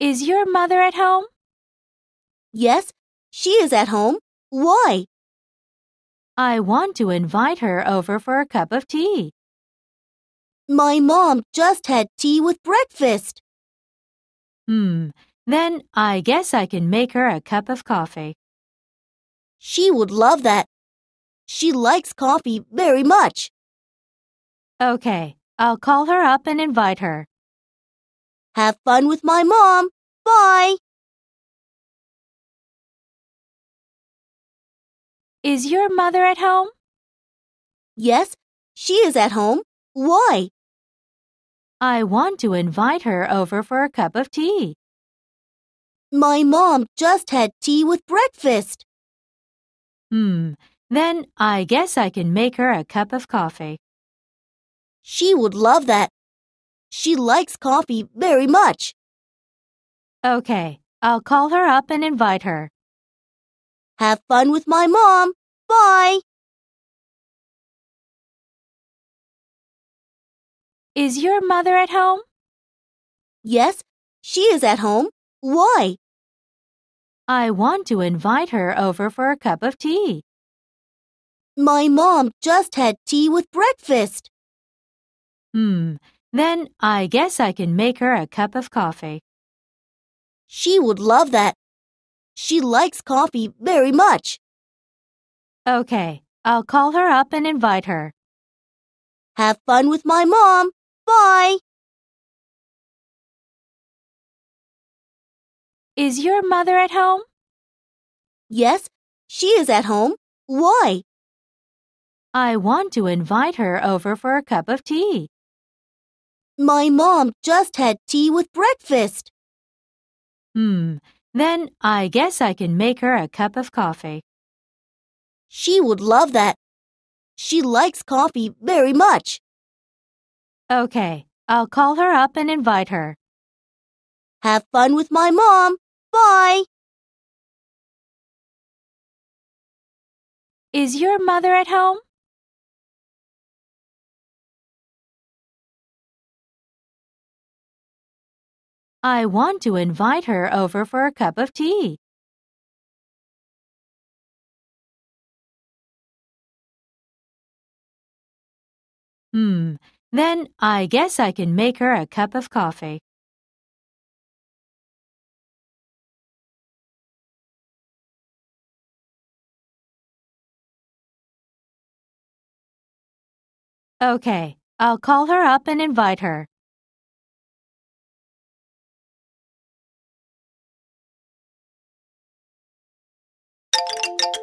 Is your mother at home? Yes, she is at home. Why? I want to invite her over for a cup of tea. My mom just had tea with breakfast. Hmm, then I guess I can make her a cup of coffee. She would love that. She likes coffee very much. Okay, I'll call her up and invite her. Have fun with my mom. Bye. Is your mother at home? Yes, she is at home. Why? I want to invite her over for a cup of tea. My mom just had tea with breakfast. Hmm, then I guess I can make her a cup of coffee. She would love that. She likes coffee very much. Okay, I'll call her up and invite her. Have fun with my mom. Bye. Is your mother at home? Yes, she is at home. Why? I want to invite her over for a cup of tea. My mom just had tea with breakfast. Hmm, then I guess I can make her a cup of coffee. She would love that. She likes coffee very much. Okay, I'll call her up and invite her. Have fun with my mom. Bye. Is your mother at home? Yes, she is at home. Why? I want to invite her over for a cup of tea. My mom just had tea with breakfast. Hmm, then I guess I can make her a cup of coffee. She would love that. She likes coffee very much. Okay, I'll call her up and invite her. Have fun with my mom. Bye. Is your mother at home? I want to invite her over for a cup of tea. Hmm, then I guess I can make her a cup of coffee. Okay, I'll call her up and invite her. Thank you.